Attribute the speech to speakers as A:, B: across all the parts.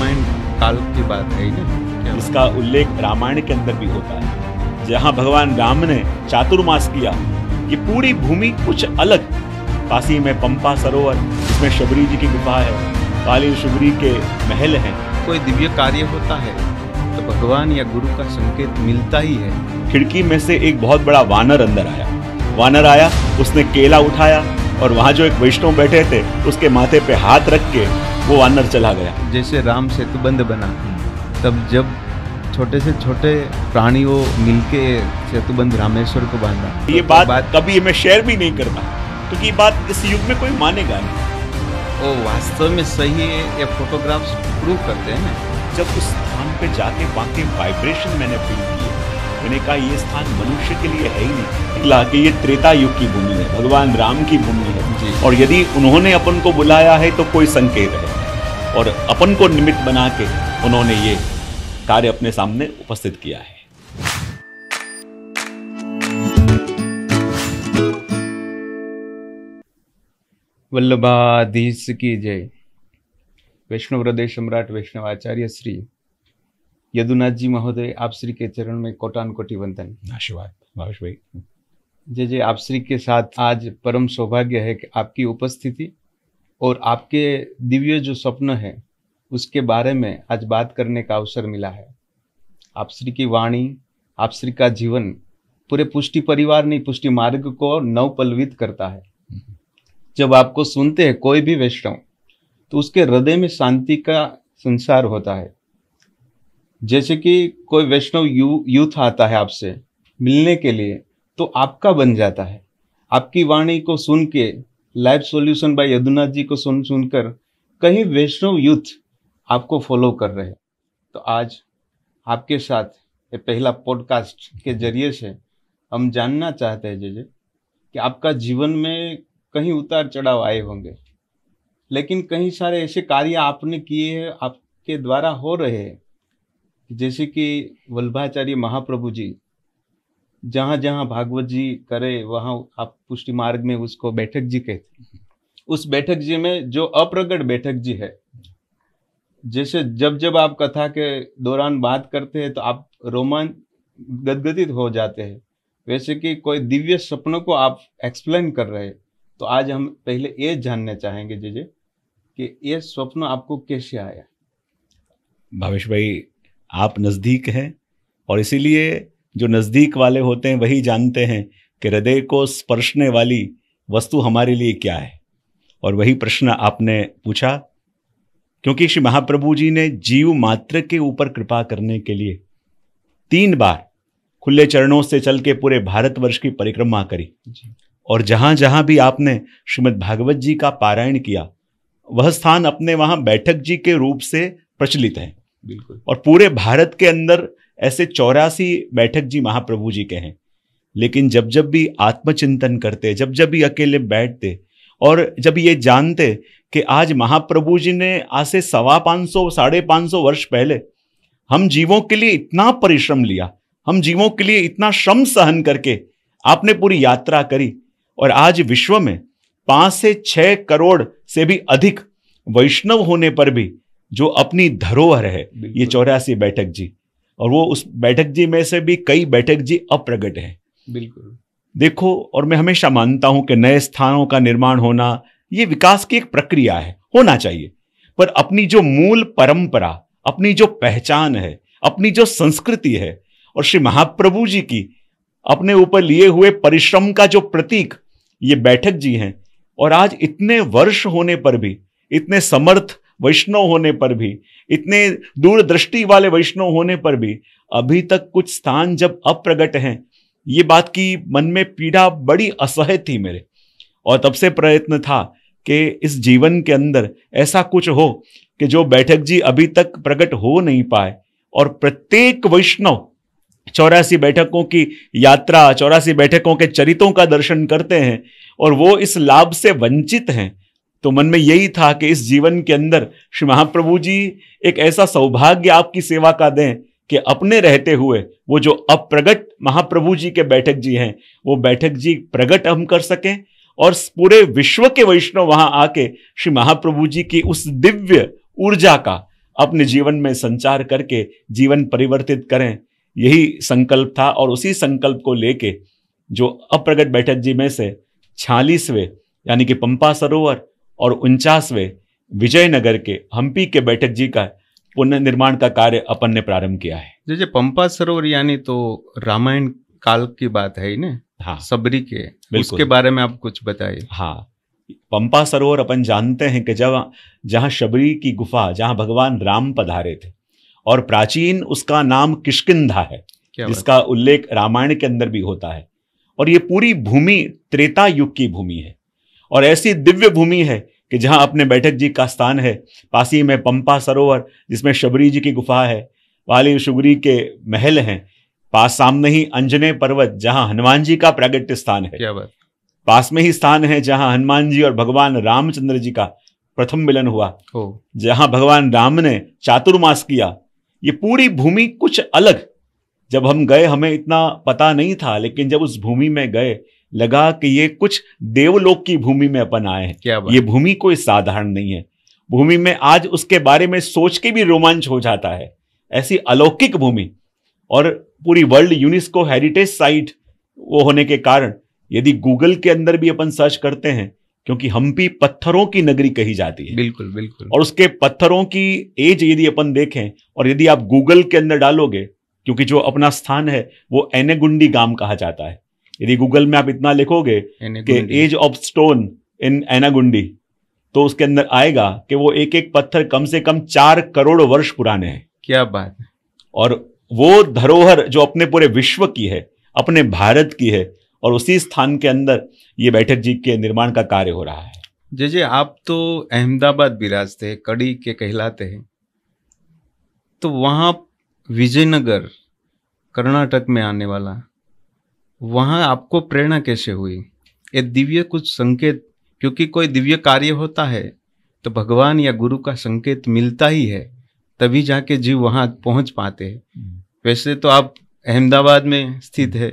A: रामायण काल की बात है ना उसका उल्लेख रामायण के अंदर भी होता है जहाँ भगवान राम ने चातुर्मास किया कि पूरी भूमि कुछ अलग काशी में पंपा सरोवर इसमें शबरी जी की गुफा है काली शबरी के महल हैं
B: कोई दिव्य कार्य होता है तो भगवान या गुरु का संकेत मिलता ही है
A: खिड़की में से एक बहुत बड़ा वानर अंदर आया वानर आया उसने केला उठाया और वहाँ जो एक वैष्णव बैठे थे उसके माथे पे हाथ रख के वो वानर चला गया
B: जैसे राम सेतु बंद बना तब जब छोटे से छोटे प्राणियों मिलके बंद रामेश्वर को बांधा
A: ये तो बात, बात कभी मैं शेयर भी नहीं करता क्योंकि तो ये बात इस युग में कोई मानेगा नहीं वो वास्तव में सही है ये फोटोग्राफ्स प्रूव करते हैं जब उस स्थान पे जाके बाकी वाइब्रेशन मैंने फील किए मैंने कहा ये स्थान मनुष्य के लिए है ही नहीं निकला कि ये त्रेता युग की भूमि है भगवान राम की भूमि है और यदि उन्होंने अपन को बुलाया है तो कोई संकेत है और अपन को निमित्त बना के उन्होंने ये कार्य अपने सामने उपस्थित किया है
B: वल्लभाधीश की जय वैष्णव हृदय सम्राट वैष्णवाचार्य श्री यदुनाथ जी महोदय आप श्री के चरण में कोटान कोटि वंदन आशीर्वाद भावेश भाई जय जय आप श्री के साथ आज परम सौभाग्य है कि आपकी उपस्थिति और आपके दिव्य जो स्वप्न है उसके बारे में आज बात करने का अवसर मिला है आप श्री की वाणी आप श्री का जीवन पूरे पुष्टि परिवार नहीं पुष्टि मार्ग को नवपल्वित करता है जब आपको सुनते हैं कोई भी वैष्णव तो उसके हृदय में शांति का संसार होता है जैसे कि कोई वैष्णव यू यूथ आता है आपसे मिलने के लिए तो आपका बन जाता है आपकी वाणी को सुन के live solution by Yadunath ji को सुन सुनकर कहीं वैष्णव यूथ आपको फॉलो कर रहे हैं तो आज आपके साथ ये पहला पॉडकास्ट के जरिए से हम जानना चाहते हैं जय कि आपका जीवन में कहीं उतार चढ़ाव आए होंगे लेकिन कई सारे ऐसे कार्य आपने किए हैं आपके द्वारा हो रहे हैं जैसे कि वल्भाचार्य महाप्रभु जी जहां जहां भागवत जी करे वहां आप पुष्टि मार्ग में उसको बैठक जी कहते हैं उस बैठक जी में जो अप्रगट बैठक जी है जैसे जब जब आप कथा के दौरान बात करते हैं तो आप रोमांच गदगदित हो जाते हैं वैसे कि कोई दिव्य सपनों को आप एक्सप्लेन कर रहे हैं तो आज हम पहले ये जानना चाहेंगे जीजे कि ये स्वप्न आपको कैसे आया
A: भावेश भाई आप नज़दीक हैं और इसीलिए जो नज़दीक वाले होते हैं वही जानते हैं कि हृदय को स्पर्शने वाली वस्तु हमारे लिए क्या है और वही प्रश्न आपने पूछा क्योंकि श्री महाप्रभु जी ने जीव मात्र के ऊपर कृपा करने के लिए तीन बार खुले चरणों से चल के पूरे भारतवर्ष की परिक्रमा करी और जहां जहां भी आपने श्रीमद् भागवत जी का पारायण किया वह स्थान अपने वहां बैठक जी के रूप से प्रचलित है बिल्कुल और पूरे भारत के अंदर ऐसे चौरासी बैठक जी महाप्रभु जी के हैं लेकिन जब जब भी आत्मचिंतन करते जब जब भी अकेले बैठते और जब ये जानते कि आज महाप्रभु जी ने आज से सवा पाँच सौ साढ़े पाँच सौ वर्ष पहले हम जीवों के लिए इतना परिश्रम लिया हम जीवों के लिए इतना श्रम सहन करके आपने पूरी यात्रा करी और आज विश्व में पाँच से छः करोड़ से भी अधिक वैष्णव होने पर भी जो अपनी धरोहर है ये चौरासी बैठक जी और वो उस बैठक जी में से भी कई बैठक जी अप्रगट हैं बिल्कुल देखो और मैं हमेशा मानता हूं कि नए स्थानों का निर्माण होना ये विकास की एक प्रक्रिया है होना चाहिए पर अपनी जो मूल परंपरा अपनी जो पहचान है अपनी जो संस्कृति है और श्री महाप्रभु जी की अपने ऊपर लिए हुए परिश्रम का जो प्रतीक ये बैठक जी हैं और आज इतने वर्ष होने पर भी इतने समर्थ वैष्णव होने पर भी इतने दूरदृष्टि वाले वैष्णव होने पर भी अभी तक कुछ स्थान जब अप्रगट हैं ये बात की मन में पीड़ा बड़ी असह्य थी मेरे और तब से प्रयत्न था कि इस जीवन के अंदर ऐसा कुछ हो कि जो बैठक जी अभी तक प्रकट हो नहीं पाए और प्रत्येक वैष्णव चौरासी बैठकों की यात्रा चौरासी बैठकों के चरितों का दर्शन करते हैं और वो इस लाभ से वंचित हैं तो मन में यही था कि इस जीवन के अंदर श्री महाप्रभु जी एक ऐसा सौभाग्य आपकी सेवा का दें कि अपने रहते हुए वो जो अप्रगट महाप्रभु जी के बैठक जी हैं वो बैठक जी प्रगट हम कर सकें और पूरे विश्व के वैष्णव वहां आके श्री महाप्रभु जी की उस दिव्य ऊर्जा का अपने जीवन में संचार करके जीवन परिवर्तित करें यही संकल्प था और उसी संकल्प को लेके जो अप्रगट बैठक जी में से छियालीसवें यानी कि पंपा सरोवर और उनचासवें विजयनगर के हम्पी के बैठक जी का पुनर्निर्माण का कार्य अपन ने प्रारंभ किया है
B: जैसे पंपा सरोवर यानी तो रामायण काल की बात है ही ना हाँ सबरी के उसके बारे में आप कुछ बताइए हाँ
A: पंपा सरोवर अपन जानते हैं कि जब जहाँ शबरी की गुफा जहाँ भगवान राम पधारे थे और प्राचीन उसका नाम किशकिंधा है जिसका उल्लेख रामायण के अंदर भी होता है और ये पूरी भूमि त्रेता युग की भूमि है और ऐसी दिव्य भूमि है कि जहाँ अपने बैठक जी का स्थान है पास ही में पंपा सरोवर जिसमें शबरी जी की गुफा है वाली शुगरी के महल हैं पास सामने ही अंजने पर्वत जहाँ हनुमान जी का प्रागट्य स्थान है पास में ही स्थान है जहाँ हनुमान जी और भगवान रामचंद्र जी का प्रथम मिलन हुआ जहाँ भगवान राम ने चातुर्मास किया ये पूरी भूमि कुछ अलग जब हम गए हमें इतना पता नहीं था लेकिन जब उस भूमि में गए लगा कि ये कुछ देवलोक की भूमि में अपन आए हैं ये भूमि कोई साधारण नहीं है भूमि में आज उसके बारे में सोच के भी रोमांच हो जाता है ऐसी अलौकिक भूमि और पूरी वर्ल्ड यूनेस्को हेरिटेज साइट वो होने के कारण यदि गूगल के अंदर भी अपन सर्च करते हैं क्योंकि हम्पी पत्थरों की नगरी कही जाती है बिल्कुल बिल्कुल और उसके पत्थरों की एज यदि अपन देखें और यदि आप गूगल के अंदर डालोगे क्योंकि जो अपना स्थान है वो एनेगुंडी गांव कहा जाता है यदि गूगल में आप इतना लिखोगे कि age of stone in Anegundi तो उसके अंदर आएगा कि वो एक एक पत्थर कम से कम चार करोड़ वर्ष पुराने हैं
B: क्या बात है
A: और वो धरोहर जो अपने पूरे विश्व की है अपने भारत की है और उसी स्थान के अंदर ये बैठक जी के निर्माण का कार्य
B: हो रहा है जय जय आप तो अहमदाबाद विराजते हैं कड़ी के कहलाते हैं तो वहां विजयनगर कर्नाटक में आने वाला वहाँ आपको प्रेरणा कैसे हुई ये दिव्य कुछ संकेत क्योंकि कोई दिव्य कार्य होता है तो भगवान या गुरु का संकेत मिलता ही है तभी जाके जीव वहाँ पहुँच पाते हैं हम्म। वैसे तो आप अहमदाबाद में स्थित है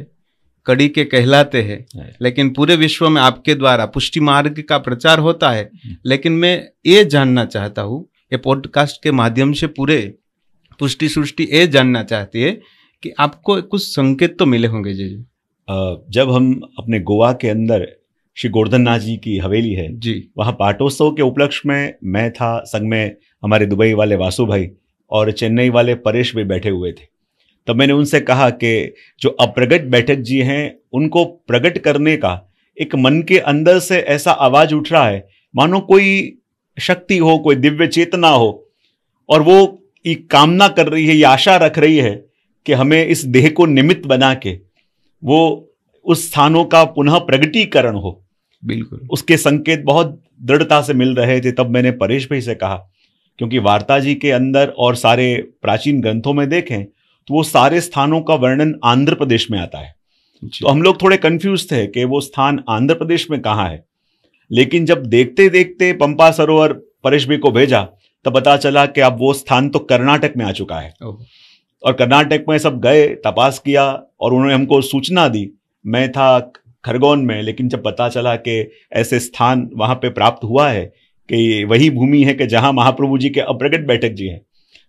B: कड़ी के कहलाते हैं हाँ। लेकिन पूरे विश्व में आपके द्वारा पुष्टि मार्ग का प्रचार होता है हम्म। लेकिन मैं ये जानना चाहता हूँ ये पॉडकास्ट के माध्यम से पूरे पुष्टि सृष्टि ये जानना चाहती है कि आपको कुछ संकेत तो मिले होंगे जी जब हम अपने गोवा के अंदर श्री गोवर्धन नाथ जी की
A: हवेली है जी वहाँ पाठोत्सव के उपलक्ष्य में मैं था संग में हमारे दुबई वाले वासु भाई और चेन्नई वाले परेश भी बैठे हुए थे तब मैंने उनसे कहा कि जो अप्रगट बैठक जी हैं उनको प्रकट करने का एक मन के अंदर से ऐसा आवाज उठ रहा है मानो कोई शक्ति हो कोई दिव्य चेतना हो और वो कामना कर रही है या आशा रख रही है कि हमें इस देह को निमित्त बना के वो उस स्थानों का पुनः प्रगटीकरण हो बिल्कुल उसके संकेत बहुत दृढ़ता से मिल रहे थे तब मैंने परेश भाई से कहा क्योंकि वार्ता जी के अंदर और सारे प्राचीन ग्रंथों में देखें तो वो सारे स्थानों का वर्णन आंध्र प्रदेश में आता है तो हम लोग थोड़े कंफ्यूज थे कि वो स्थान आंध्र प्रदेश में कहाँ है लेकिन जब देखते देखते पंपा सरोवर परेश भाई को भेजा तब पता चला कि अब वो स्थान तो कर्नाटक में आ चुका है और कर्नाटक में सब गए तपास किया और उन्होंने हमको सूचना दी मैं था खरगोन में लेकिन जब पता चला कि ऐसे स्थान वहाँ पे प्राप्त हुआ है कि वही भूमि है कि जहाँ महाप्रभु जी के अप्रगट बैठक जी हैं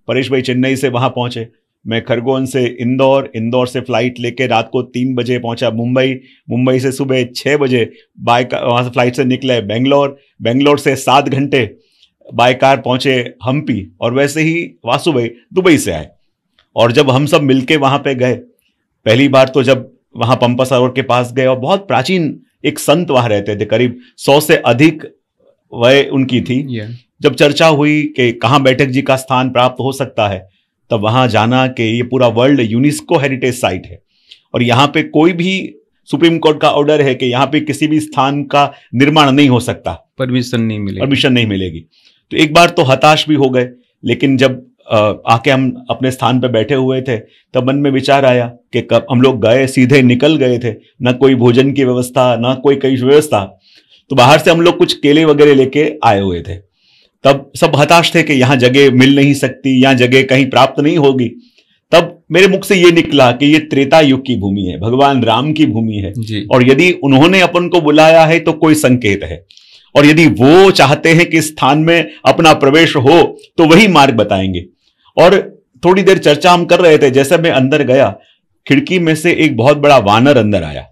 A: परेश भाई चेन्नई से वहाँ पहुँचे मैं खरगोन से इंदौर इंदौर से फ्लाइट लेके रात को तीन बजे पहुंचा मुंबई मुंबई से सुबह छः बजे बाय वहाँ से फ्लाइट से निकले बेंगलोर बेंगलोर से सात घंटे बाय कार पहुंचे हम्पी और वैसे ही वासु भाई दुबई से आए और जब हम सब मिलके वहां पे गए पहली बार तो जब वहां पंपा सरोवर के पास गए और बहुत प्राचीन एक संत वहां रहते थे करीब सौ से अधिक वय उनकी थी जब चर्चा हुई कि कहाँ बैठक जी का स्थान प्राप्त हो सकता है तब वहां जाना कि ये पूरा वर्ल्ड यूनेस्को हेरिटेज साइट है और यहाँ पे कोई भी सुप्रीम कोर्ट का ऑर्डर है कि यहाँ पे किसी भी स्थान का निर्माण नहीं हो सकता
B: परमिशन नहीं मिलेगी
A: परमिशन नहीं मिलेगी तो एक बार तो हताश भी हो गए लेकिन जब आके हम अपने स्थान पर बैठे हुए थे तब मन में विचार आया कि कब हम लोग गए सीधे निकल गए थे ना कोई भोजन की व्यवस्था ना कोई कई व्यवस्था तो बाहर से हम लोग कुछ केले वगैरह लेके आए हुए थे तब सब हताश थे कि यहाँ जगह मिल नहीं सकती यहाँ जगह कहीं प्राप्त नहीं होगी तब मेरे मुख से ये निकला कि ये त्रेता युग की भूमि है भगवान राम की भूमि है और यदि उन्होंने अपन को बुलाया है तो कोई संकेत है और यदि वो चाहते हैं कि स्थान में अपना प्रवेश हो तो वही मार्ग बताएंगे और थोड़ी देर चर्चा हम कर रहे थे जैसे मैं अंदर गया खिड़की में से एक बहुत बड़ा वानर अंदर आया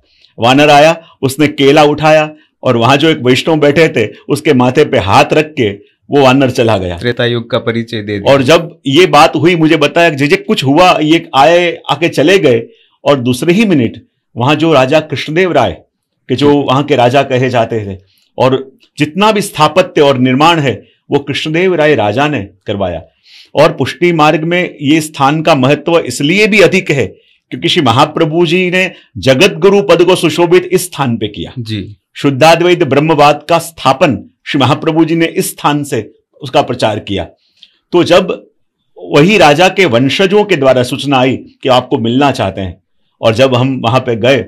A: वानर आया उसने केला उठाया और वहां जो एक वैष्णव बैठे थे उसके माथे पे हाथ रख के वो वानर चला गया
B: त्रेता युग का परिचय दे और जब
A: ये बात हुई मुझे बताया जे जे कुछ हुआ ये आए आके चले गए और दूसरे ही मिनट वहां जो राजा कृष्णदेव राय के जो वहां के राजा कहे जाते थे और जितना भी स्थापत्य और निर्माण है वो कृष्णदेव राय राजा ने करवाया और पुष्टि मार्ग में ये स्थान का महत्व इसलिए भी अधिक है क्योंकि श्री महाप्रभु जी ने जगत गुरु पद को सुशोभित इस स्थान पे किया जी शुद्धाद्वैत ब्रह्मवाद का स्थापन श्री महाप्रभु जी ने इस स्थान से उसका प्रचार किया तो जब वही राजा के वंशजों के द्वारा सूचना आई कि आपको मिलना चाहते हैं और जब हम वहां पे गए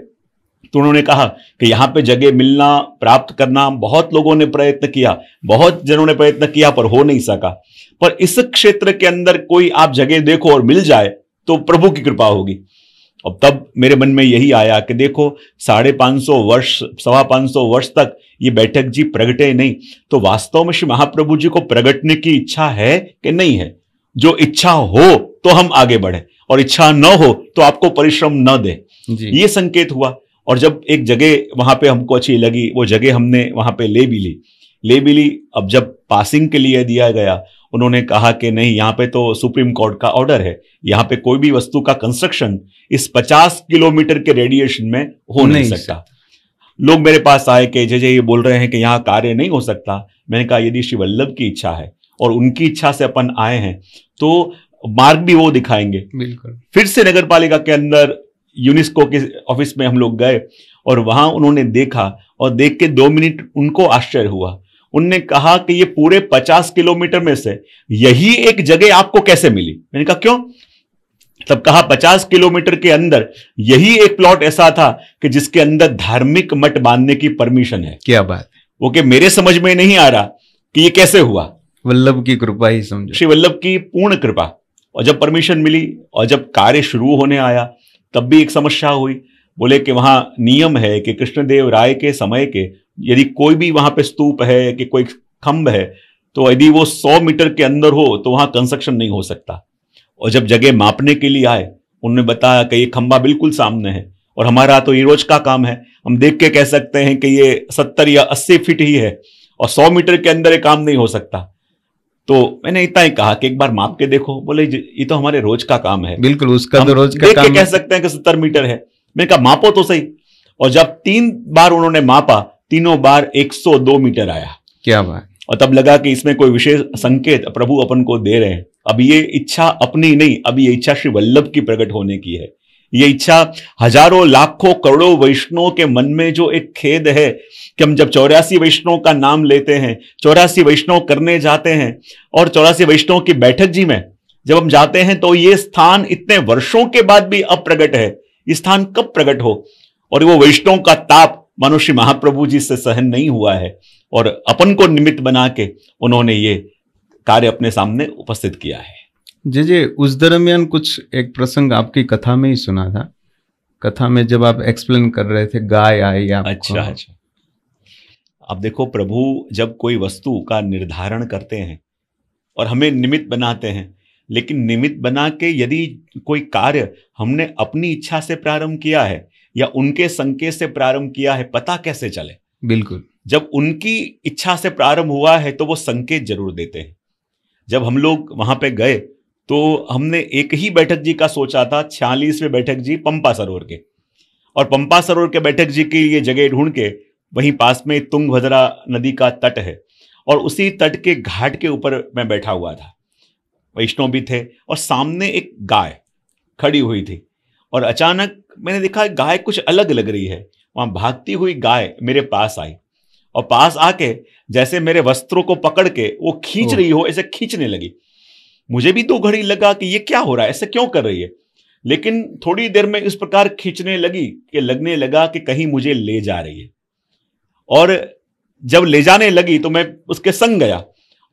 A: तो उन्होंने कहा कि यहाँ पे जगह मिलना प्राप्त करना बहुत लोगों ने प्रयत्न किया बहुत जनों ने प्रयत्न किया पर हो नहीं सका पर इस क्षेत्र के अंदर कोई आप जगह देखो और मिल जाए तो प्रभु की कृपा होगी अब तब मेरे मन में यही आया कि देखो साढ़े पांच सौ वर्ष सवा पांच सौ वर्ष तक ये बैठक जी प्रगटे नहीं तो वास्तव में श्री महाप्रभु जी को प्रगटने की इच्छा है कि नहीं है जो इच्छा हो तो हम आगे बढ़े और इच्छा न हो तो आपको परिश्रम न दे ये संकेत हुआ और जब एक जगह वहाँ पे हमको अच्छी लगी वो जगह हमने वहाँ पे ले भी ली ले भी ली अब जब पासिंग के लिए दिया गया उन्होंने कहा कि नहीं यहाँ पे तो सुप्रीम कोर्ट का ऑर्डर है यहाँ पे कोई भी वस्तु का कंस्ट्रक्शन इस 50 किलोमीटर के रेडिएशन में हो नहीं, नहीं सकता लोग मेरे पास आए कि जय जय ये बोल रहे हैं कि यहाँ कार्य नहीं हो सकता मैंने कहा यदि श्री वल्लभ की इच्छा है और उनकी इच्छा से अपन आए हैं तो मार्ग भी वो दिखाएंगे बिल्कुल फिर से नगर पालिका के अंदर यूनिस्को के ऑफिस में हम लोग गए और वहां उन्होंने देखा और देख के दो मिनट उनको आश्चर्य हुआ उनने कहा कि ये पूरे पचास किलोमीटर में से यही एक जगह आपको कैसे मिली मैंने कहा क्यों तब कहा पचास किलोमीटर के अंदर यही एक प्लॉट ऐसा था कि जिसके अंदर धार्मिक मठ बांधने की परमिशन है क्या बात वो के मेरे समझ में नहीं आ रहा कि ये कैसे हुआ
B: वल्लभ की कृपा ही समझो
A: श्री वल्लभ की पूर्ण कृपा और जब परमिशन मिली और जब कार्य शुरू होने आया तब भी एक समस्या हुई बोले कि वहां नियम है कि कृष्णदेव राय के समय के यदि कोई भी वहां पे स्तूप है कि कोई खंब है तो यदि वो सौ मीटर के अंदर हो तो वहां कंस्ट्रक्शन नहीं हो सकता और जब जगह मापने के लिए आए उन्होंने बताया कि ये खंबा बिल्कुल सामने है और हमारा तो ये रोज का काम है हम देख के कह सकते हैं कि ये सत्तर या अस्सी फीट ही है और सौ मीटर के अंदर ये काम नहीं हो सकता तो मैंने इतना ही कहा कि एक बार माप के देखो बोले ये तो हमारे रोज का काम है बिल्कुल उसका तो रोज का काम कह सकते हैं कि सत्तर मीटर है मैंने कहा मापो तो सही और जब तीन बार उन्होंने मापा तीनों बार 102 मीटर आया क्या बात और तब लगा कि इसमें कोई विशेष संकेत प्रभु अपन को दे रहे हैं अब ये इच्छा अपनी नहीं अब ये इच्छा श्री वल्लभ की प्रकट होने की है ये इच्छा हजारों लाखों करोड़ों वैष्णव के मन में जो एक खेद है कि हम जब चौरासी वैष्णव का नाम लेते हैं चौरासी वैष्णव करने जाते हैं और चौरासी वैष्णव की बैठक जी में जब हम जाते हैं तो ये स्थान इतने वर्षों के बाद भी अप्रगट है ये स्थान कब प्रकट हो और वो वैष्णव का ताप मनुष्य महाप्रभु जी से सहन नहीं हुआ है और अपन को निमित्त बना के उन्होंने ये कार्य अपने सामने उपस्थित किया है
B: जी जी उस दरमियान कुछ एक प्रसंग आपकी कथा में ही सुना था कथा में जब आप एक्सप्लेन कर रहे थे गाय आई आपको अच्छा अच्छा
A: अब देखो प्रभु जब कोई वस्तु का निर्धारण करते हैं और हमें निमित्त बनाते हैं लेकिन निमित्त बना के यदि कोई कार्य हमने अपनी इच्छा से प्रारंभ किया है या उनके संकेत से प्रारंभ किया है पता कैसे चले बिल्कुल जब उनकी इच्छा से प्रारंभ हुआ है तो वो संकेत जरूर देते हैं जब हम लोग वहां पे गए तो हमने एक ही बैठक जी का सोचा था छियालीसवें बैठक जी पंपा सरोवर के और पंपा सरोवर के बैठक जी के लिए जगह ढूंढ के वहीं पास में तुंगभद्रा नदी का तट है और उसी तट के घाट के ऊपर मैं बैठा हुआ था वैष्णव भी थे और सामने एक गाय खड़ी हुई थी और अचानक मैंने देखा गाय कुछ अलग लग रही है वहां भागती हुई गाय मेरे पास आई और पास आके जैसे मेरे वस्त्रों को पकड़ के वो खींच रही हो ऐसे खींचने लगी मुझे भी दो तो घड़ी लगा कि ये क्या हो रहा है ऐसे क्यों कर रही है लेकिन थोड़ी देर में इस प्रकार खींचने लगी कि लगने लगा कि कहीं मुझे ले जा रही है और जब ले जाने लगी तो मैं उसके संग गया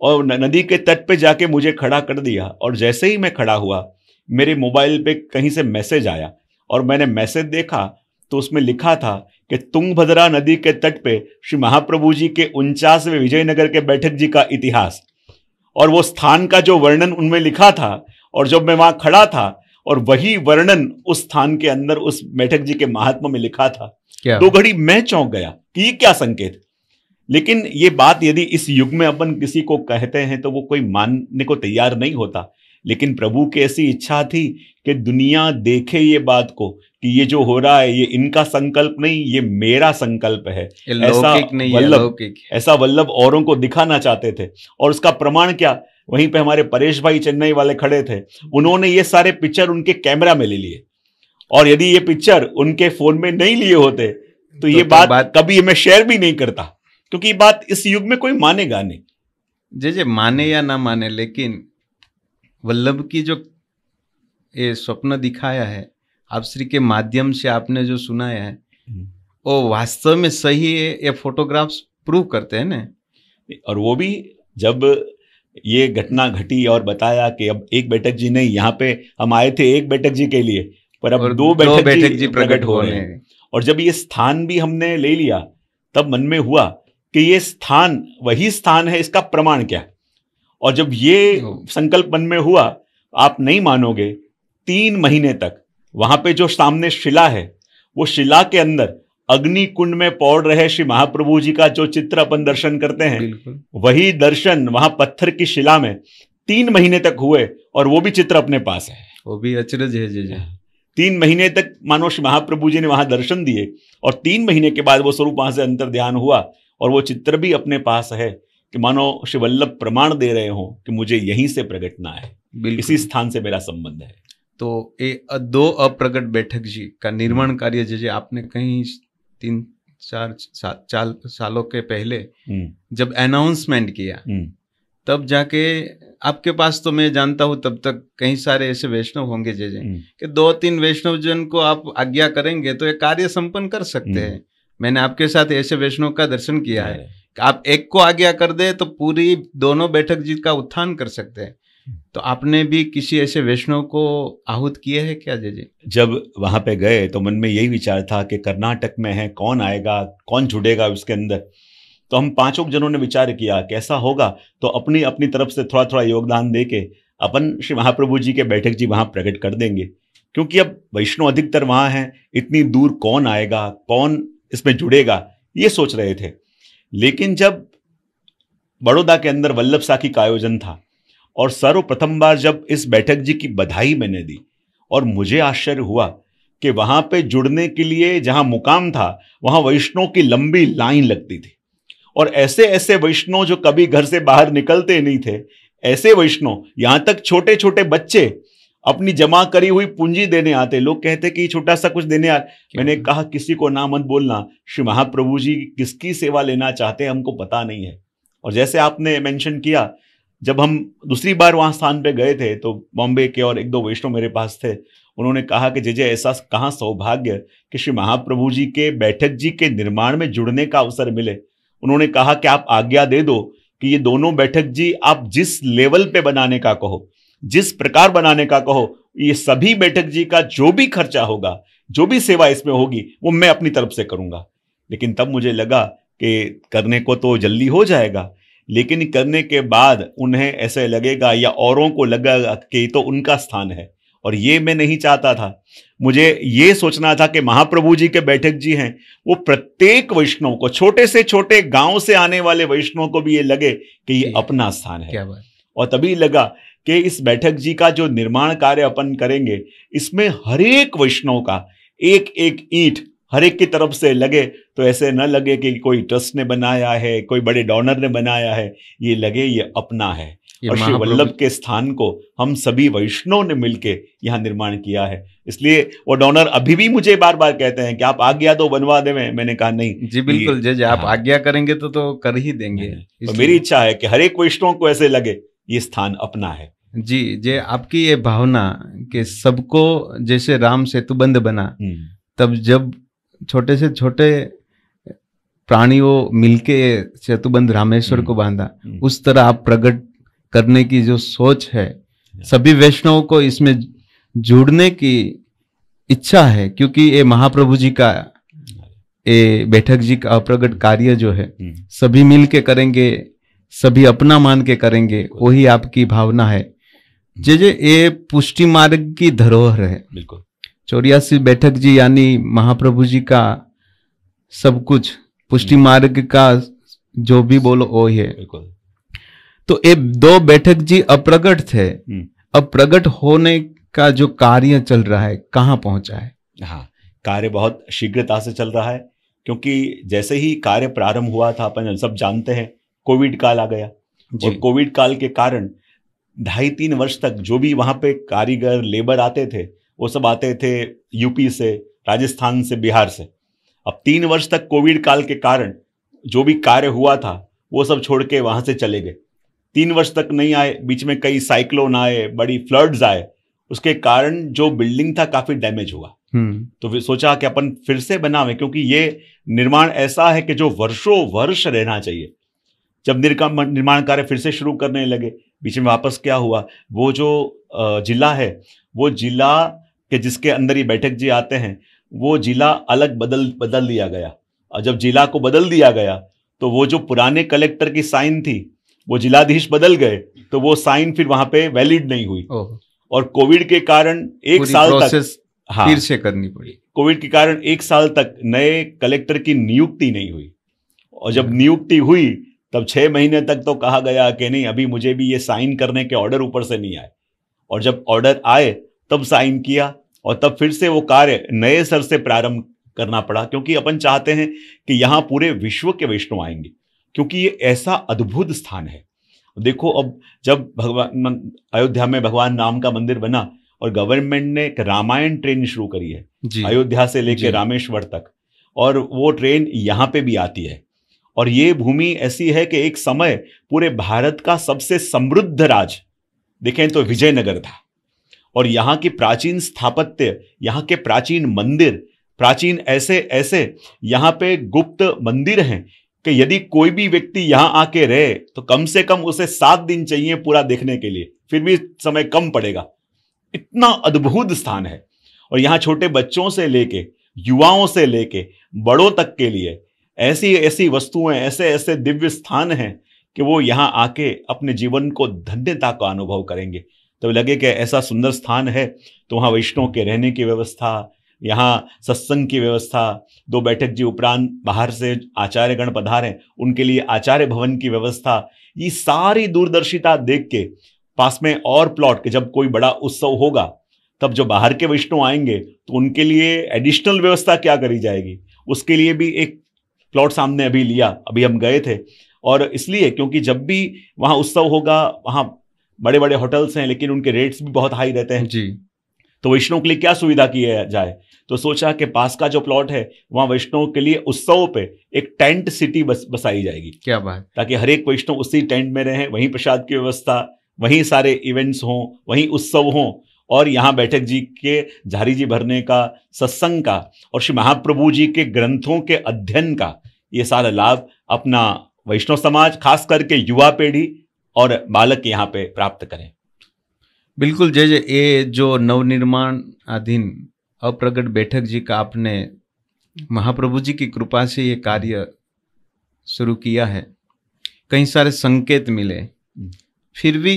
A: और नदी के तट पे जाके मुझे खड़ा कर दिया और जैसे ही मैं खड़ा हुआ मेरे मोबाइल पे कहीं से मैसेज आया और मैंने मैसेज देखा तो उसमें लिखा था कि तुंगभद्रा नदी के तट पे श्री महाप्रभु जी के उनचासवें विजयनगर के बैठक जी का इतिहास और वो स्थान का जो वर्णन उनमें लिखा था और जब मैं वहाँ खड़ा था और वही वर्णन उस स्थान के अंदर उस बैठक जी के महात्मा में लिखा था क्या? दो घड़ी मैं चौंक गया कि ये क्या संकेत लेकिन ये बात यदि इस युग में अपन किसी को कहते हैं तो वो कोई मानने को तैयार नहीं होता लेकिन प्रभु की ऐसी इच्छा थी कि दुनिया देखे ये बात को कि ये जो हो रहा है ये इनका संकल्प नहीं ये मेरा संकल्प है ऐसा नहीं वल्लभ ऐसा वल्लभ औरों को दिखाना चाहते थे और उसका प्रमाण क्या वहीं पे हमारे परेश भाई चेन्नई वाले खड़े थे उन्होंने ये सारे पिक्चर उनके कैमरा में ले लिए और यदि ये पिक्चर उनके फोन में नहीं लिए होते तो, तो ये तो बात, बात कभी मैं शेयर भी नहीं करता क्योंकि ये बात इस युग
B: में कोई मानेगा नहीं जे जे माने या ना माने लेकिन वल्लभ की जो ये स्वप्न दिखाया है आप श्री के माध्यम से आपने जो सुनाया है हम्म। वो वास्तव में सही है ये फोटोग्राफ्स प्रूव करते हैं ना और वो भी जब ये घटना घटी और बताया कि अब एक
A: बैठक जी नहीं यहाँ पे हम आए थे एक बैठक जी के लिए पर अब दो बैठक, बैठक जी, जी प्रकट हो रहे हैं और जब ये स्थान भी हमने ले लिया तब मन में हुआ कि ये स्थान वही स्थान है इसका प्रमाण क्या और जब ये संकल्प मन में हुआ आप नहीं मानोगे तीन महीने तक वहां पे जो सामने शिला है वो शिला के अंदर अग्नि कुंड में पौड़ रहे श्री महाप्रभु जी का जो चित्र अपन दर्शन करते हैं वही दर्शन वहां पत्थर की शिला में तीन महीने तक हुए और वो भी चित्र अपने पास है
B: वो भी अचरज है जी जी
A: तीन महीने तक मानो श्री महाप्रभु जी ने वहां दर्शन दिए और तीन महीने के बाद वो स्वरूप वहां से अंतर ध्यान हुआ और वो चित्र भी अपने पास है कि मानो श्री वल्लभ प्रमाण दे रहे हो कि मुझे यहीं से प्रगटना है इसी
B: स्थान से मेरा संबंध है तो ये दो अप्रगट बैठक जी का निर्माण कार्य जैसे आपने कहीं तीन चार सा, चाल सालों के पहले हम्म। जब अनाउंसमेंट किया हम्म। तब जाके आपके पास तो मैं जानता हूं तब तक कई सारे ऐसे वैष्णव होंगे जे जे हम्म। कि दो तीन वैष्णव जन को आप आज्ञा करेंगे तो ये कार्य संपन्न कर सकते हैं मैंने आपके साथ ऐसे वैष्णव का दर्शन किया है आप एक को आज्ञा कर दे तो पूरी दोनों बैठक जी का उत्थान कर सकते हैं तो आपने भी किसी ऐसे वैष्णव को आहूत किए हैं क्या जय जी
A: जब वहां पे गए तो मन में यही विचार था कि कर्नाटक में है कौन आएगा कौन जुड़ेगा उसके अंदर तो हम पांचों जनों ने विचार किया कैसा होगा तो अपनी अपनी तरफ से थोड़ा थोड़ा योगदान दे के अपन श्री महाप्रभु जी के बैठक जी वहां प्रकट कर देंगे क्योंकि अब वैष्णव अधिकतर वहां हैं इतनी दूर कौन आएगा कौन इसमें जुड़ेगा ये सोच रहे थे लेकिन जब बड़ौदा के अंदर वल्लभ साखी का आयोजन था और सर्वप्रथम बार जब इस बैठक जी की बधाई मैंने दी और मुझे आश्चर्य हुआ कि वहां पे जुड़ने के लिए जहां मुकाम था वहां वैष्णव की लंबी लाइन लगती थी और ऐसे ऐसे वैष्णव जो कभी घर से बाहर निकलते नहीं थे ऐसे वैष्णव यहां तक छोटे छोटे बच्चे अपनी जमा करी हुई पूंजी देने आते लोग कहते कि छोटा सा कुछ देने आ मैंने कहा किसी को ना मत बोलना श्री महाप्रभु जी किसकी सेवा लेना चाहते हैं हमको पता नहीं है और जैसे आपने मेंशन किया जब हम दूसरी बार वहाँ स्थान पे गए थे तो बॉम्बे के और एक दो वैष्णव मेरे पास थे उन्होंने कहा कि जय ऐसा कहाँ सौभाग्य कि श्री महाप्रभु जी के बैठक जी के निर्माण में जुड़ने का अवसर मिले उन्होंने कहा कि आप आज्ञा दे दो कि ये दोनों बैठक जी आप जिस लेवल पे बनाने का कहो जिस प्रकार बनाने का कहो ये सभी बैठक जी का जो भी खर्चा होगा जो भी सेवा इसमें होगी वो मैं अपनी तरफ से करूंगा लेकिन तब मुझे लगा कि करने को तो जल्दी हो जाएगा लेकिन करने के बाद उन्हें ऐसे लगेगा या औरों को लगेगा कि तो उनका स्थान है और ये मैं नहीं चाहता था मुझे ये सोचना था कि महाप्रभु जी के बैठक जी हैं वो प्रत्येक वैष्णव को छोटे से छोटे गांव से आने वाले वैष्णव को भी ये लगे कि ये अपना स्थान है और तभी लगा कि इस बैठक जी का जो निर्माण कार्य अपन करेंगे इसमें हरेक वैष्णव का एक एक ईंट हर एक की तरफ से लगे तो ऐसे न लगे कि कोई ट्रस्ट ने बनाया है कोई बड़े डोनर ने बनाया है ये लगे ये अपना है और श्री वल्लभ के स्थान को हम सभी वैष्णव ने मिलकर यहाँ निर्माण किया है इसलिए वो डोनर अभी भी मुझे बार बार कहते हैं कि आप आज्ञा तो बनवा दे में मैंने कहा नहीं
B: जी बिल्कुल जज आप हाँ। आज्ञा करेंगे तो तो कर ही देंगे
A: हाँ, हाँ। तो मेरी इच्छा है कि हर एक वैष्णव को ऐसे लगे ये स्थान अपना है
B: जी जे आपकी ये भावना कि सबको जैसे राम सेतुबंध बना हम्म। तब जब छोटे से छोटे प्राणियों मिलके चतुबंध रामेश्वर को हम्म। बांधा हम्म। उस तरह आप प्रकट करने की जो सोच है सभी वैष्णव को इसमें जुड़ने की इच्छा है क्योंकि ये महाप्रभु जी का ये बैठक जी का अप्रगट कार्य जो है हम्म। सभी मिल के करेंगे सभी अपना मान के करेंगे वही आपकी भावना है जे जे ये पुष्टि मार्ग की धरोहर है बिल्कुल चौरासी बैठक जी यानी महाप्रभु जी का सब कुछ पुष्टि हम्म। मार्ग का जो भी बोलो वो है तो ये दो बैठक जी अप्रगट थे हम्म। अब प्रगट होने का जो कार्य चल रहा है कहाँ पहुंचा है
A: हाँ कार्य बहुत शीघ्रता से चल रहा है क्योंकि जैसे ही कार्य प्रारंभ हुआ था अपन सब जानते हैं कोविड काल आ गया और कोविड काल के कारण ढाई तीन वर्ष तक जो भी वहां पे कारीगर लेबर आते थे वो सब आते थे यूपी से राजस्थान से बिहार से अब तीन वर्ष तक कोविड काल के कारण जो भी कार्य हुआ था वो सब छोड़ के वहां से चले गए तीन वर्ष तक नहीं आए बीच में कई साइक्लोन आए बड़ी फ्लड्स आए उसके कारण जो बिल्डिंग था काफ़ी डैमेज हुआ हम्म। तो फिर सोचा कि अपन फिर से बनावे क्योंकि ये निर्माण ऐसा है कि जो वर्षों वर्ष रहना चाहिए जब निर्गम निर्माण कार्य फिर से शुरू करने लगे बीच में वापस क्या हुआ वो जो जिला है वो जिला कि जिसके अंदर ये बैठक जी आते हैं वो जिला अलग बदल बदल दिया गया और जब जिला को बदल दिया गया तो वो जो पुराने कलेक्टर की साइन थी वो जिलाधीश बदल गए तो वो साइन फिर वहां पे वैलिड नहीं हुई और कोविड के कारण एक साल तक हाँ फिर से करनी पड़ी कोविड के कारण एक साल तक नए कलेक्टर की नियुक्ति नहीं हुई और जब नियुक्ति हुई तब छह महीने तक तो कहा गया कि नहीं अभी मुझे भी ये साइन करने के ऑर्डर ऊपर से नहीं आए और जब ऑर्डर आए तब साइन किया और तब फिर से वो कार्य नए सर से प्रारंभ करना पड़ा क्योंकि अपन चाहते हैं कि यहाँ पूरे विश्व के वैष्णव आएंगे क्योंकि ये ऐसा अद्भुत स्थान है देखो अब जब भगवान अयोध्या में भगवान राम का मंदिर बना और गवर्नमेंट ने एक रामायण ट्रेन शुरू करी है अयोध्या से लेकर रामेश्वर तक और वो ट्रेन यहाँ पे भी आती है और ये भूमि ऐसी है कि एक समय पूरे भारत का सबसे समृद्ध राज देखें तो विजयनगर था और यहाँ की प्राचीन स्थापत्य यहाँ के प्राचीन मंदिर प्राचीन ऐसे ऐसे यहाँ पे गुप्त मंदिर हैं कि यदि कोई भी व्यक्ति यहाँ आके रहे तो कम से कम उसे सात दिन चाहिए पूरा देखने के लिए फिर भी समय कम पड़ेगा इतना अद्भुत स्थान है और यहाँ छोटे बच्चों से लेके युवाओं से लेके बड़ों तक के लिए ऐसी ऐसी वस्तुएं ऐसे ऐसे दिव्य स्थान हैं कि वो यहाँ आके अपने जीवन को धन्यता का अनुभव करेंगे तब लगे कि ऐसा सुंदर स्थान है तो वहाँ वैष्णव के रहने की व्यवस्था यहाँ सत्संग की व्यवस्था दो बैठक जी उपरांत बाहर से आचार्य पधार पधारे उनके लिए आचार्य भवन की व्यवस्था ये सारी दूरदर्शिता देख के पास में और प्लॉट के जब कोई बड़ा उत्सव होगा तब जो बाहर के वैष्णव आएंगे तो उनके लिए एडिशनल व्यवस्था क्या करी जाएगी उसके लिए भी एक प्लॉट सामने अभी लिया अभी हम गए थे और इसलिए क्योंकि जब भी वहाँ उत्सव होगा वहाँ बड़े बड़े होटल्स हैं लेकिन उनके रेट्स भी बहुत हाई रहते हैं जी तो वैष्णव के लिए क्या सुविधा की जाए तो सोचा कि पास का जो प्लॉट है वहाँ वैष्णव के लिए उत्सव पे एक टेंट सिटी बस बसाई जाएगी क्या बात ताकि हर एक वैष्णव उसी टेंट में रहे वहीं प्रसाद की व्यवस्था वहीं सारे इवेंट्स हों वहीं उत्सव हों और यहाँ बैठक जी के झारी जी भरने का सत्संग का और श्री महाप्रभु जी के ग्रंथों के अध्ययन का ये सारा लाभ अपना वैष्णव समाज खास करके युवा पीढ़ी और बालक यहाँ पे प्राप्त करें
B: बिल्कुल जय जय ये जो नवनिर्माण अधीन अप्रगट बैठक जी का आपने महाप्रभु जी की कृपा से ये कार्य शुरू किया है कई सारे संकेत मिले फिर भी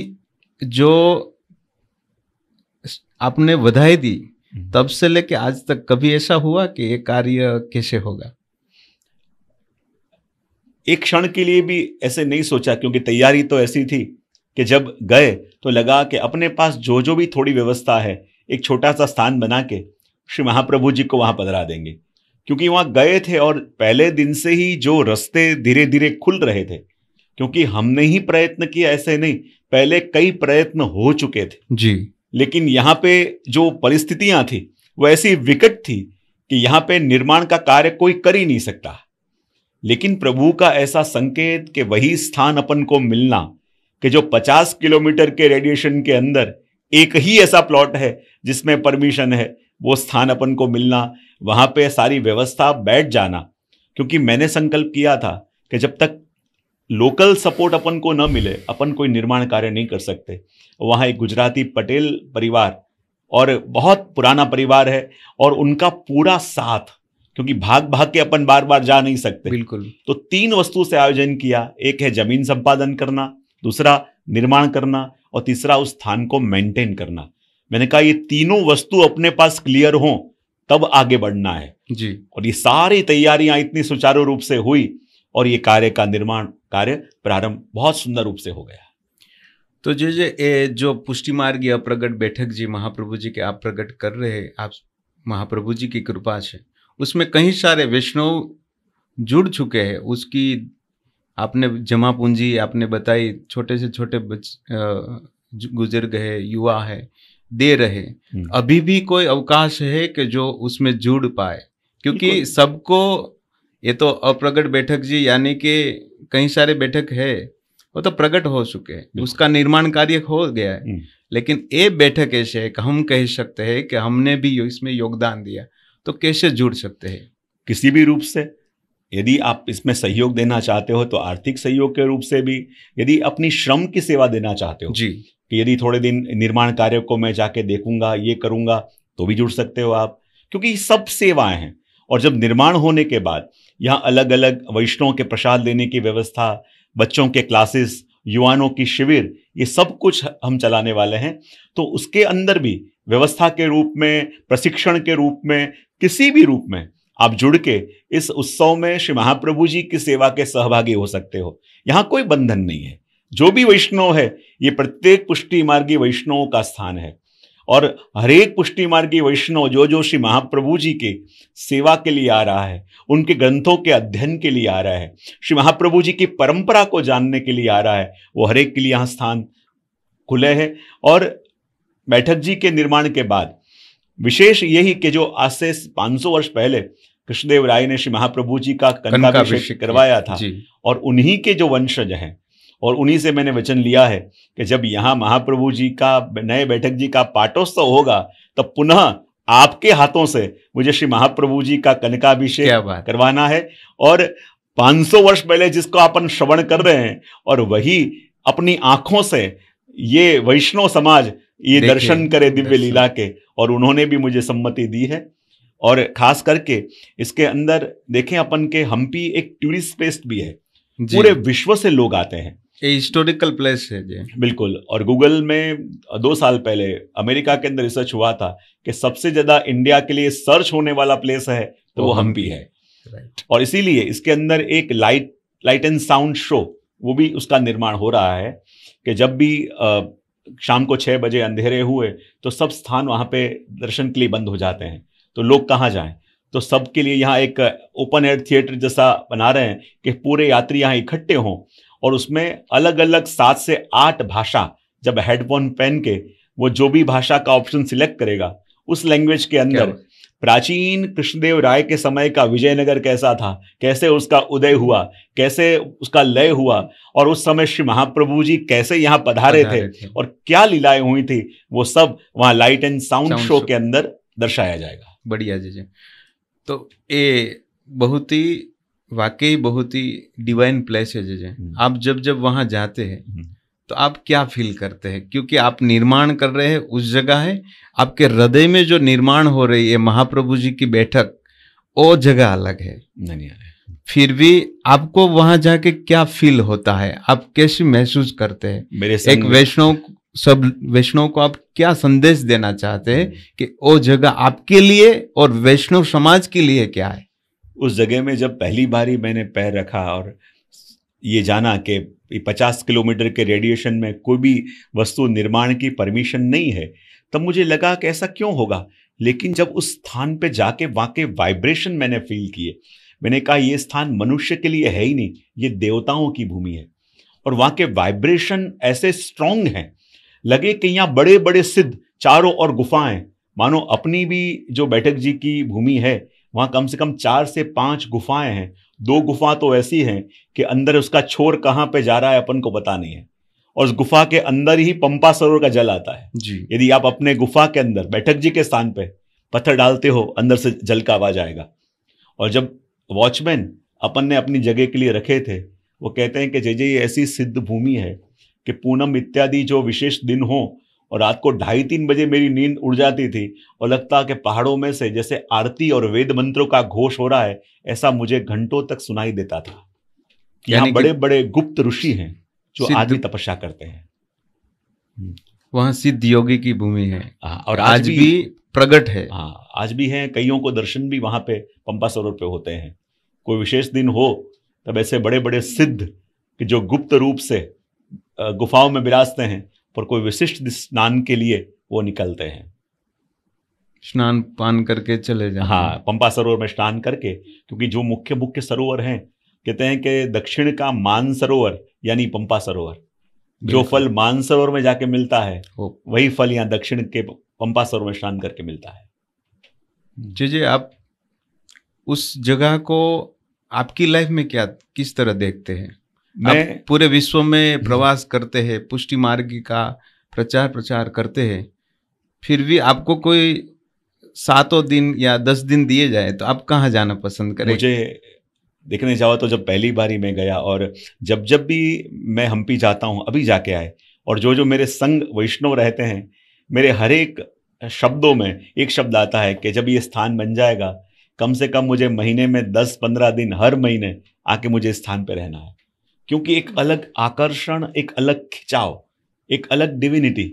B: जो आपने बधाई दी हम्म। तब से लेके आज तक कभी ऐसा हुआ कि ये कार्य कैसे होगा
A: एक क्षण के लिए भी ऐसे नहीं सोचा क्योंकि तैयारी तो ऐसी थी कि जब गए तो लगा कि अपने पास जो जो भी थोड़ी व्यवस्था है एक छोटा सा स्थान बना के श्री महाप्रभु जी को वहाँ पधरा देंगे क्योंकि वहाँ गए थे और पहले दिन से ही जो रस्ते धीरे धीरे खुल रहे थे क्योंकि हमने ही प्रयत्न किया ऐसे नहीं पहले कई प्रयत्न हो चुके थे जी लेकिन यहाँ पे जो परिस्थितियां थी वो ऐसी विकट थी कि यहाँ पे निर्माण का कार्य कोई कर ही नहीं सकता लेकिन प्रभु का ऐसा संकेत कि वही स्थान अपन को मिलना कि जो 50 किलोमीटर के रेडिएशन के अंदर एक ही ऐसा प्लॉट है जिसमें परमिशन है वो स्थान अपन को मिलना वहां पे सारी व्यवस्था बैठ जाना क्योंकि मैंने संकल्प किया था कि जब तक लोकल सपोर्ट अपन को न मिले अपन कोई निर्माण कार्य नहीं कर सकते वहाँ एक गुजराती पटेल परिवार और बहुत पुराना परिवार है और उनका पूरा साथ क्योंकि भाग भाग के अपन बार बार जा नहीं सकते बिल्कुल तो तीन वस्तु से आयोजन किया एक है जमीन संपादन करना दूसरा निर्माण करना और तीसरा उस स्थान को मेंटेन करना मैंने कहा ये तीनों वस्तु अपने पास क्लियर हो तब आगे बढ़ना है जी और ये सारी तैयारियां इतनी सुचारू रूप से हुई और ये कार्य का निर्माण कार्य
B: प्रारंभ बहुत सुंदर रूप से हो गया तो जो जो ए, जो पुष्टि मार्ग या प्रगट बैठक जी महाप्रभु जी के आप प्रगट कर रहे आप महाप्रभु जी की कृपा से उसमें कई सारे वैष्णव जुड़ चुके हैं उसकी आपने जमा पूंजी आपने बताई छोटे से छोटे बच गुजर गए युवा है दे रहे हम्म। अभी भी कोई अवकाश है कि जो उसमें जुड़ पाए क्योंकि सबको ये तो अप्रगट बैठक जी यानी कि कई सारे बैठक है वो तो प्रकट हो चुके हैं उसका निर्माण कार्य हो गया है हम्म। लेकिन ये बैठक ऐसे है कि हम कह सकते हैं कि हमने भी इसमें योगदान दिया तो कैसे जुड़ सकते हैं
A: किसी भी रूप से यदि आप इसमें सहयोग देना चाहते हो तो आर्थिक सहयोग के रूप से भी यदि अपनी श्रम की सेवा देना चाहते हो जी कि यदि थोड़े दिन निर्माण कार्य को मैं जाके देखूंगा ये करूंगा तो भी जुड़ सकते हो आप क्योंकि सब सेवाएं हैं और जब निर्माण होने के बाद यहाँ अलग अलग वैष्णव के प्रसाद लेने की व्यवस्था बच्चों के क्लासेस युवाओं की शिविर ये सब कुछ हम चलाने वाले हैं तो उसके अंदर भी व्यवस्था के रूप में प्रशिक्षण के रूप में किसी भी रूप में आप जुड़ के इस उत्सव में श्री महाप्रभु जी की सेवा के सहभागी हो सकते हो यहाँ कोई बंधन नहीं है जो भी वैष्णव है ये प्रत्येक पुष्टि मार्गी वैष्णव का स्थान है और हरेक पुष्टि मार्गी वैष्णव जो जो श्री महाप्रभु जी के सेवा के लिए आ रहा है उनके ग्रंथों के अध्ययन के लिए आ रहा है श्री महाप्रभु जी की परंपरा को जानने के लिए आ रहा है वो हरेक के लिए यहाँ स्थान खुले हैं और बैठक जी के निर्माण के बाद विशेष यही कि जो आज से 500 वर्ष पहले कृष्णदेव राय ने श्री महाप्रभु जी का कनकाभिषेक करवाया था और उन्हीं के जो वंशज हैं और उन्हीं से मैंने वचन लिया है कि जब यहाँ महाप्रभु जी का नए बैठक जी का पाठोत्सव होगा तब पुनः आपके हाथों से मुझे श्री महाप्रभु जी का कनकाभिषेक करवाना है और 500 वर्ष पहले जिसको अपन श्रवण कर रहे हैं और वही अपनी आंखों से ये वैष्णव समाज ये दर्शन करे दिव्य लीला के और उन्होंने भी मुझे सम्मति दी है और खास करके इसके अंदर देखें अपन के हम्पी एक टूरिस्ट प्लेस भी है पूरे विश्व से लोग आते हैं
B: हिस्टोरिकल प्लेस
A: है जी बिल्कुल और गूगल में दो साल पहले अमेरिका के अंदर रिसर्च हुआ था कि सबसे ज्यादा इंडिया के लिए सर्च होने वाला प्लेस है तो वो हम्पी है और इसीलिए इसके अंदर एक light light and sound show वो भी उसका निर्माण हो रहा है कि जब भी शाम को छः बजे अंधेरे हुए तो सब स्थान वहाँ पे दर्शन के लिए बंद हो जाते हैं तो लोग कहाँ जाएं तो सबके लिए यहाँ एक ओपन एयर थिएटर जैसा बना रहे हैं कि पूरे यात्री यहाँ इकट्ठे हों और उसमें अलग अलग सात से आठ भाषा जब हेडफोन पहन के वो जो भी भाषा का ऑप्शन सिलेक्ट करेगा उस लैंग्वेज के अंदर प्राचीन कृष्णदेव राय के समय का विजयनगर कैसा था कैसे उसका उदय हुआ कैसे उसका लय हुआ और उस समय श्री महाप्रभु जी कैसे यहाँ पधारे, पधारे थे, थे और क्या लीलाएं हुई थी वो सब वहाँ लाइट एंड साउंड शो के अंदर
B: दर्शाया जाएगा बढ़िया जी जी तो ये बहुत ही वाकई बहुत ही डिवाइन प्लेस है जी जी हम्म। आप जब जब वहाँ जाते हैं हम्म। तो आप क्या फील करते हैं क्योंकि आप निर्माण कर रहे हैं उस जगह है आपके हृदय में जो निर्माण हो रही है महाप्रभु जी की बैठक वो जगह अलग है फिर भी आपको वहां जाके क्या फील होता है आप कैसे महसूस करते हैं मेरे एक वैष्णव सब वैष्णव को आप क्या संदेश देना चाहते हैं हम्म। कि वो जगह आपके लिए और वैष्णव समाज के लिए क्या है उस जगह में जब पहली बारी मैंने पैर रखा और ये जाना कि
A: पचास किलोमीटर के रेडिएशन में कोई भी वस्तु निर्माण की परमिशन नहीं है तब मुझे लगा कि ऐसा क्यों होगा लेकिन जब उस स्थान पे जाके वहाँ के वाइब्रेशन मैंने फील किए मैंने कहा ये स्थान मनुष्य के लिए है ही नहीं ये देवताओं की भूमि है और वहाँ के वाइब्रेशन ऐसे स्ट्रांग हैं लगे कि यहाँ बड़े बड़े सिद्ध चारों और गुफाएं मानो अपनी भी जो बैठक जी की भूमि है वहाँ कम से कम चार से पाँच गुफाएं हैं दो गुफा तो ऐसी हैं कि अंदर उसका छोर कहाँ पे जा रहा है अपन को पता नहीं है और उस गुफा के अंदर ही पंपा सरोवर का जल आता है जी यदि आप अपने गुफा के अंदर बैठक जी के स्थान पे पत्थर डालते हो अंदर से जल का आवाज आएगा और जब वॉचमैन अपन ने अपनी जगह के लिए रखे थे वो कहते हैं कि जय जय ऐसी सिद्ध भूमि है कि पूनम इत्यादि जो विशेष दिन हो और रात को ढाई तीन बजे मेरी नींद उड़ जाती थी और लगता कि पहाड़ों में से जैसे आरती और वेद मंत्रों का घोष हो रहा है ऐसा मुझे घंटों तक सुनाई देता था यहाँ बड़े बड़े गुप्त ऋषि हैं जो आज भी तपस्या करते हैं
B: हम्म। वहां सिद्ध योगी की भूमि है आ, हाँ, और आज, आज भी, भी प्रगट है हाँ
A: आज भी है कईयों को दर्शन भी वहां पे पंपा सरोवर पे होते हैं कोई विशेष दिन हो तब ऐसे बड़े बड़े सिद्ध जो गुप्त रूप से गुफाओं में विराजते हैं पर कोई विशिष्ट स्नान के लिए वो निकलते हैं
B: स्नान पान करके चले जाए हाँ
A: पंपा सरोवर में स्नान करके क्योंकि जो मुख्य मुख्य सरोवर हैं कहते हैं कि दक्षिण का मान सरोवर यानी पंपा सरोवर जो फल मान सरोवर में जाके मिलता है वही फल यहाँ दक्षिण के
B: पंपा सरोवर में स्नान करके मिलता है जी जी आप उस जगह को आपकी लाइफ में क्या किस तरह देखते हैं मैं पूरे विश्व में प्रवास करते हैं पुष्टि मार्ग का प्रचार प्रचार करते हैं फिर भी आपको कोई सातों दिन या दस दिन दिए जाए तो आप कहाँ जाना पसंद करें मुझे देखने जाओ तो जब पहली बार ही मैं गया और जब जब भी
A: मैं हम्पी जाता हूँ अभी जाके आए और जो जो मेरे संग वैष्णव रहते हैं मेरे हर एक शब्दों में एक शब्द आता है कि जब ये स्थान बन जाएगा कम से कम मुझे महीने में दस पंद्रह दिन हर महीने आके मुझे स्थान पर रहना है क्योंकि एक अलग आकर्षण एक अलग खिंचाव एक अलग डिविनिटी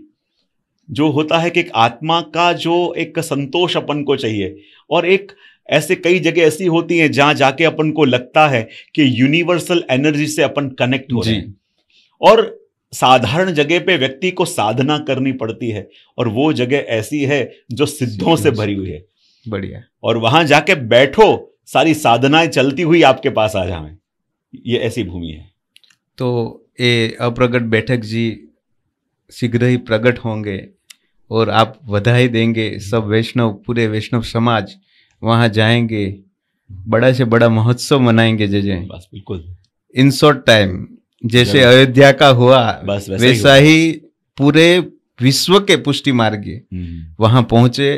A: जो होता है कि एक आत्मा का जो एक संतोष अपन को चाहिए और एक ऐसे कई जगह ऐसी होती हैं जहां जाके अपन को लगता है कि यूनिवर्सल एनर्जी से अपन कनेक्ट हो रहे हैं और साधारण जगह पे व्यक्ति को साधना करनी पड़ती है और वो जगह ऐसी है जो सिद्धों से भरी हुई है बढ़िया और वहां जाके बैठो सारी साधनाएं चलती हुई आपके पास आ जाए ये ऐसी भूमि है
B: तो ये अप्रगट बैठक जी शीघ्र ही प्रगट होंगे और आप बधाई देंगे सब वैष्णव पूरे वैष्णव समाज वहाँ जाएंगे बड़ा से बड़ा महोत्सव मनाएंगे जय जय बस बिल्कुल इन शॉर्ट टाइम जैसे अयोध्या का हुआ बस वैसा, ही पूरे विश्व के पुष्टि मार्ग हम्म। वहां पहुंचे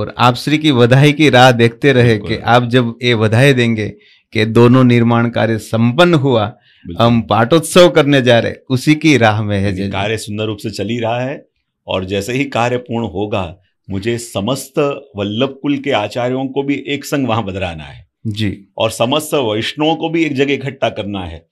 B: और आप श्री की बधाई की राह देखते रहे कि आप जब ये बधाई देंगे कि दोनों निर्माण कार्य संपन्न हुआ हम पाठोत्सव करने जा रहे उसी की राह में है कार्य सुंदर रूप से चल ही रहा है और जैसे ही कार्य पूर्ण
A: होगा मुझे समस्त वल्लभ कुल के आचार्यों को भी एक संग वहां बदलाना है जी और समस्त वैष्णवों को भी एक जगह इकट्ठा करना है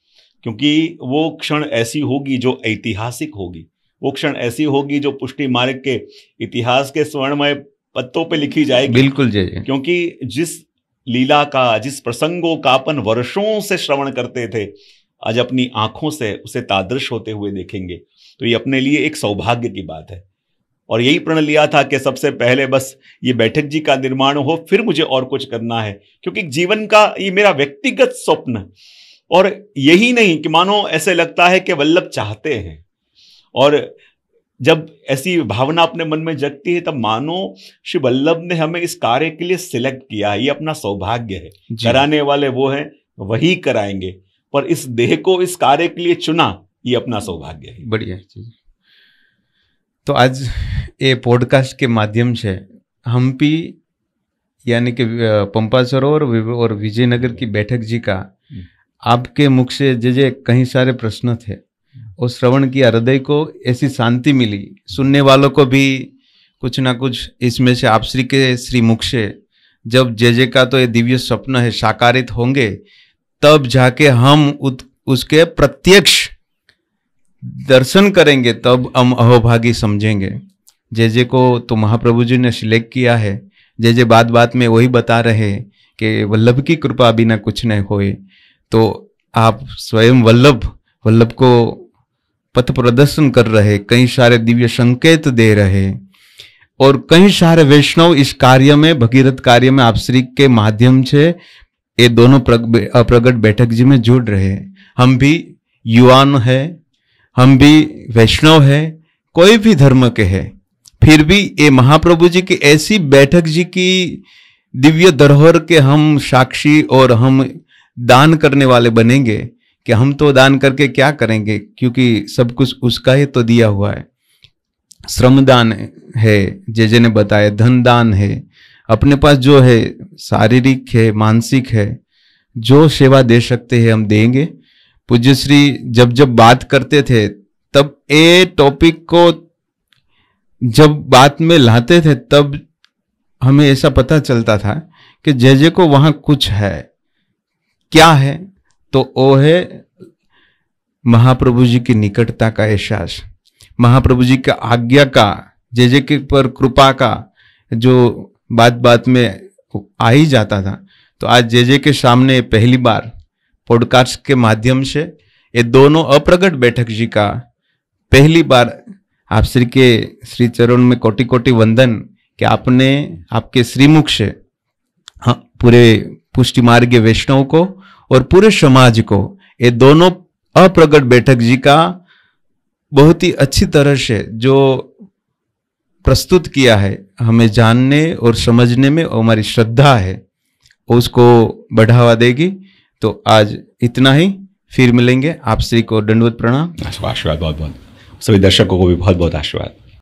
A: क्योंकि वो क्षण ऐसी होगी जो ऐतिहासिक होगी वो क्षण ऐसी होगी जो पुष्टि मार्ग के इतिहास के स्वर्णमय पत्तों पे लिखी जाएगी बिल्कुल जी क्योंकि जिस लीला का जिस प्रसंगों का अपन वर्षों से श्रवण करते थे आज अपनी आंखों से उसे तादृश होते हुए देखेंगे तो ये अपने लिए एक सौभाग्य की बात है और यही प्रण लिया था कि सबसे पहले बस ये बैठक जी का निर्माण हो फिर मुझे और कुछ करना है क्योंकि जीवन का ये मेरा व्यक्तिगत स्वप्न और यही नहीं कि मानो ऐसे लगता है कि वल्लभ चाहते हैं और जब ऐसी भावना अपने मन में जगती है तब मानो श्री वल्लभ ने हमें इस कार्य के लिए सिलेक्ट किया है ये अपना सौभाग्य है कराने वाले वो हैं वही कराएंगे पर इस देह को इस कार्य के लिए चुना ये अपना सौभाग्य
B: है बढ़िया चीज तो आज ये पॉडकास्ट के माध्यम से हम्पी यानी कि पंपा सरोवर और विजयनगर की बैठक जी का हम्म। आपके मुख से जे जे कहीं सारे प्रश्न थे हम्म। और श्रवण किया हृदय को ऐसी शांति मिली सुनने वालों को भी कुछ ना कुछ इसमें से आप श्री के श्री मुख से जब जे जे का तो ये दिव्य स्वप्न है साकारित होंगे तब जाके हम उत, उसके प्रत्यक्ष दर्शन करेंगे तब हम अहोभागी समझेंगे जय जय को तो महाप्रभु जी ने सिलेक्ट किया है जय जय बात बात में वही बता रहे कि वल्लभ की कृपा बिना कुछ नहीं होए तो आप स्वयं वल्लभ वल्लभ को पथ प्रदर्शन कर रहे कई सारे दिव्य संकेत दे रहे और कई सारे वैष्णव इस कार्य में भगीरथ कार्य में आप श्री के माध्यम से ये दोनों अप्रगट बैठक जी में जुड़ रहे हैं हम भी युवान है हम भी वैष्णव है कोई भी धर्म के है फिर भी ये महाप्रभु जी की ऐसी बैठक जी की दिव्य धरोहर के हम साक्षी और हम दान करने वाले बनेंगे कि हम तो दान करके क्या करेंगे क्योंकि सब कुछ उसका ही तो दिया हुआ है श्रमदान है जय जय ने बताया धन दान है अपने पास जो है शारीरिक है मानसिक है जो सेवा दे सकते हैं हम देंगे पूज्यश्री जब जब बात करते थे तब ए टॉपिक को जब बात में लाते थे तब हमें ऐसा पता चलता था कि जय जय को वहां कुछ है क्या है तो वो है महाप्रभु जी की निकटता का एहसास महाप्रभु जी का आज्ञा का जय जय के पर कृपा का जो बात बात में आ ही जाता था तो आज जे जे के सामने पहली बार पॉडकास्ट के माध्यम से ये दोनों अप्रगट बैठक जी का पहली बार आप श्री के श्री चरण में कोटि कोटि वंदन कि आपने आपके श्रीमुख से हाँ, पूरे पुष्टि मार्ग वैष्णव को और पूरे समाज को ये दोनों अप्रगट बैठक जी का बहुत ही अच्छी तरह से जो प्रस्तुत किया है हमें जानने और समझने में और हमारी श्रद्धा है उसको बढ़ावा देगी तो आज इतना ही फिर मिलेंगे आप श्री को दंडवत प्रणाम
A: आशीर्वाद बहुत बहुत सभी दर्शकों को भी बहुत बहुत आशीर्वाद